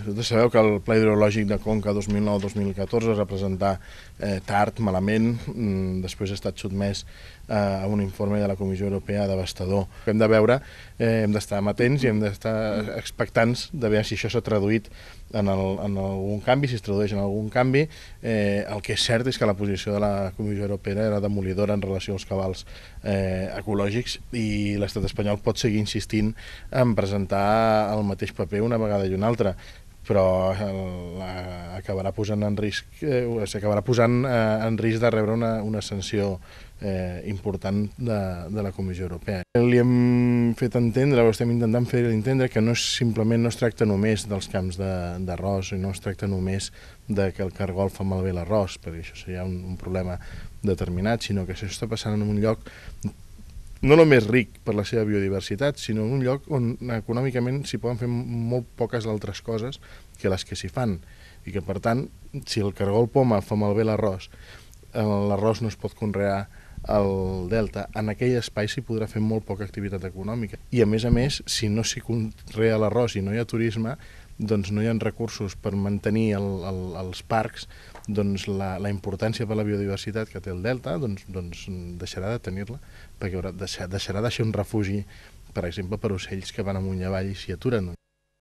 Vosaltres sabeu que el Pla Hidrològic de Conca 2009-2014 es va presentar eh, tard, malament, mm, després ha estat sotmès eh, a un informe de la Comissió Europea devastador. Hem de veure, eh, hem d'estar amatents i hem d'estar expectants de veure si això s'ha traduït en, el, en algun canvi, si es tradueix en algun canvi. Eh, el que és cert és que la posició de la Comissió Europea era demolidora en relació als cabals eh, ecològics i l'estat espanyol pot seguir insistint en presentar el mateix paper una vegada i una altra però el, eh, acabarà posant en risc, eh, s'acabarà posant eh, en risc de rebre una, una sanció eh, important de, de la Comissió Europea. Li hem fet entendre, o estem intentant fer entendre, que no és, simplement no es tracta només dels camps d'arròs, no es tracta només de que el cargol fa malbé l'arròs, perquè això seria un, un problema determinat, sinó que això està passant en un lloc no només ric per la seva biodiversitat, sinó un lloc on econòmicament s'hi poden fer molt poques altres coses que les que s'hi fan. I que, per tant, si el cargol poma fa malbé l'arròs, eh, l'arròs no es pot conrear al delta, en aquell espai s'hi podrà fer molt poca activitat econòmica. I, a més a més, si no s'hi conrea l'arròs i no hi ha turisme, doncs no hi ha recursos per mantenir el, el, els parcs, doncs la, la importància per la biodiversitat que té el delta doncs, doncs deixarà de tenir-la, perquè deixarà de ser un refugi, per exemple, per ocells que van amunt i avall i s'hi aturen.